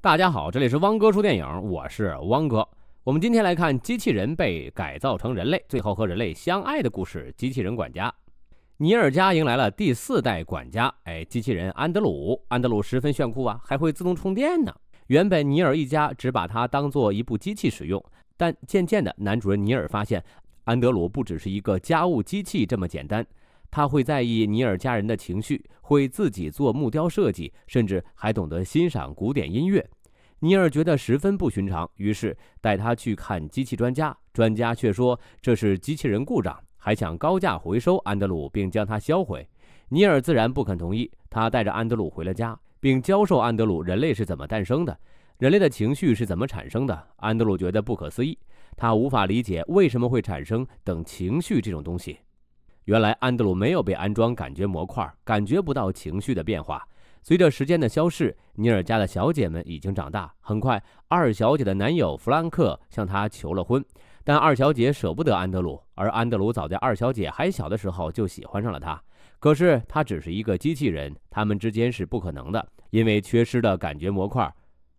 大家好，这里是汪哥说电影，我是汪哥。我们今天来看机器人被改造成人类，最后和人类相爱的故事《机器人管家》。尼尔家迎来了第四代管家，哎，机器人安德鲁。安德鲁十分炫酷啊，还会自动充电呢。原本尼尔一家只把它当做一部机器使用，但渐渐的，男主人尼尔发现，安德鲁不只是一个家务机器这么简单。他会在意尼尔家人的情绪，会自己做木雕设计，甚至还懂得欣赏古典音乐。尼尔觉得十分不寻常，于是带他去看机器专家，专家却说这是机器人故障，还想高价回收安德鲁，并将它销毁。尼尔自然不肯同意，他带着安德鲁回了家，并教授安德鲁人类是怎么诞生的，人类的情绪是怎么产生的。安德鲁觉得不可思议，他无法理解为什么会产生等情绪这种东西。原来安德鲁没有被安装感觉模块，感觉不到情绪的变化。随着时间的消逝，尼尔家的小姐们已经长大。很快，二小姐的男友弗兰克向她求了婚，但二小姐舍不得安德鲁，而安德鲁早在二小姐还小的时候就喜欢上了她。可是她只是一个机器人，他们之间是不可能的，因为缺失的感觉模块。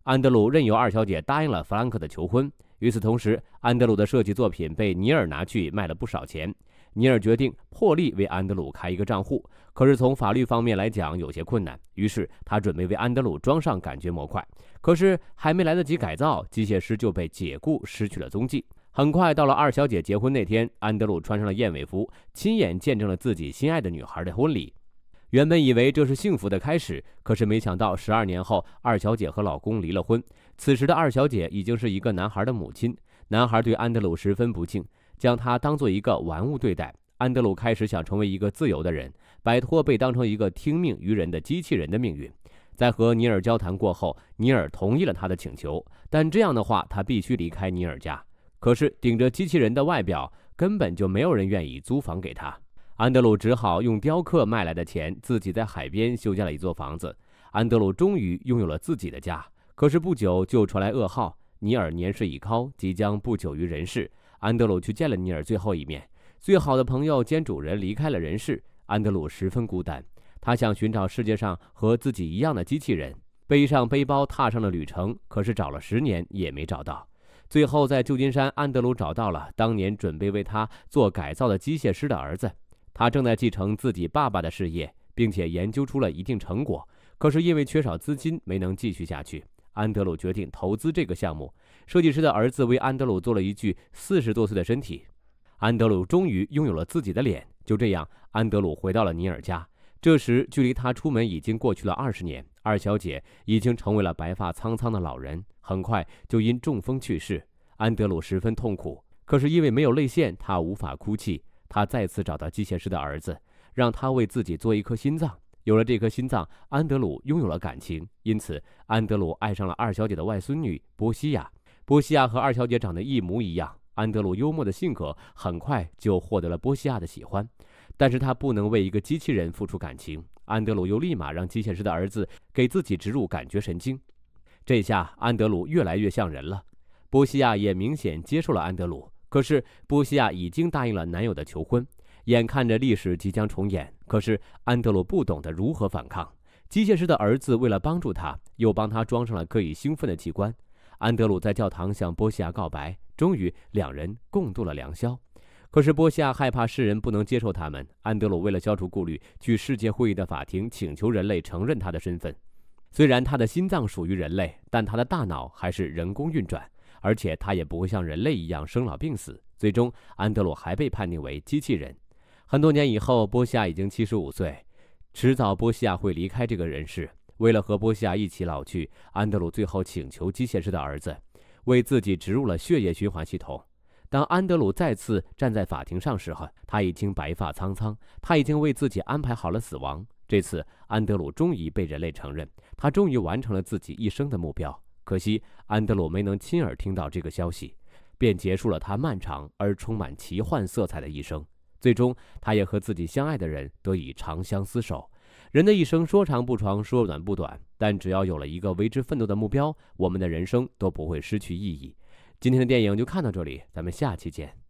安德鲁任由二小姐答应了弗兰克的求婚。与此同时，安德鲁的设计作品被尼尔拿去卖了不少钱。尼尔决定破例为安德鲁开一个账户，可是从法律方面来讲有些困难。于是他准备为安德鲁装上感觉模块，可是还没来得及改造，机械师就被解雇，失去了踪迹。很快到了二小姐结婚那天，安德鲁穿上了燕尾服，亲眼见证了自己心爱的女孩的婚礼。原本以为这是幸福的开始，可是没想到十二年后，二小姐和老公离了婚。此时的二小姐已经是一个男孩的母亲，男孩对安德鲁十分不敬。将他当做一个玩物对待。安德鲁开始想成为一个自由的人，摆脱被当成一个听命于人的机器人的命运。在和尼尔交谈过后，尼尔同意了他的请求，但这样的话他必须离开尼尔家。可是顶着机器人的外表，根本就没有人愿意租房给他。安德鲁只好用雕刻卖来的钱，自己在海边修建了一座房子。安德鲁终于拥有了自己的家，可是不久就传来噩耗：尼尔年事已高，即将不久于人世。安德鲁去见了尼尔最后一面，最好的朋友兼主人离开了人世。安德鲁十分孤单，他想寻找世界上和自己一样的机器人，背上背包踏上了旅程。可是找了十年也没找到。最后在旧金山，安德鲁找到了当年准备为他做改造的机械师的儿子。他正在继承自己爸爸的事业，并且研究出了一定成果。可是因为缺少资金，没能继续下去。安德鲁决定投资这个项目。设计师的儿子为安德鲁做了一具四十多岁的身体。安德鲁终于拥有了自己的脸。就这样，安德鲁回到了尼尔家。这时，距离他出门已经过去了二十年。二小姐已经成为了白发苍苍的老人，很快就因中风去世。安德鲁十分痛苦，可是因为没有泪腺，他无法哭泣。他再次找到机械师的儿子，让他为自己做一颗心脏。有了这颗心脏，安德鲁拥有了感情，因此安德鲁爱上了二小姐的外孙女波西亚。波西亚和二小姐长得一模一样，安德鲁幽默的性格很快就获得了波西亚的喜欢。但是他不能为一个机器人付出感情，安德鲁又立马让机械师的儿子给自己植入感觉神经，这下安德鲁越来越像人了。波西亚也明显接受了安德鲁，可是波西亚已经答应了男友的求婚，眼看着历史即将重演。可是安德鲁不懂得如何反抗，机械师的儿子为了帮助他，又帮他装上了可以兴奋的器官。安德鲁在教堂向波西亚告白，终于两人共度了良宵。可是波西亚害怕世人不能接受他们，安德鲁为了消除顾虑，去世界会议的法庭请求人类承认他的身份。虽然他的心脏属于人类，但他的大脑还是人工运转，而且他也不会像人类一样生老病死。最终，安德鲁还被判定为机器人。很多年以后，波西亚已经七十五岁，迟早波西亚会离开这个人世。为了和波西亚一起老去，安德鲁最后请求机械师的儿子为自己植入了血液循环系统。当安德鲁再次站在法庭上时，他已经白发苍苍，他已经为自己安排好了死亡。这次，安德鲁终于被人类承认，他终于完成了自己一生的目标。可惜，安德鲁没能亲耳听到这个消息，便结束了他漫长而充满奇幻色彩的一生。最终，他也和自己相爱的人得以长相厮守。人的一生说长不长，说短不短，但只要有了一个为之奋斗的目标，我们的人生都不会失去意义。今天的电影就看到这里，咱们下期见。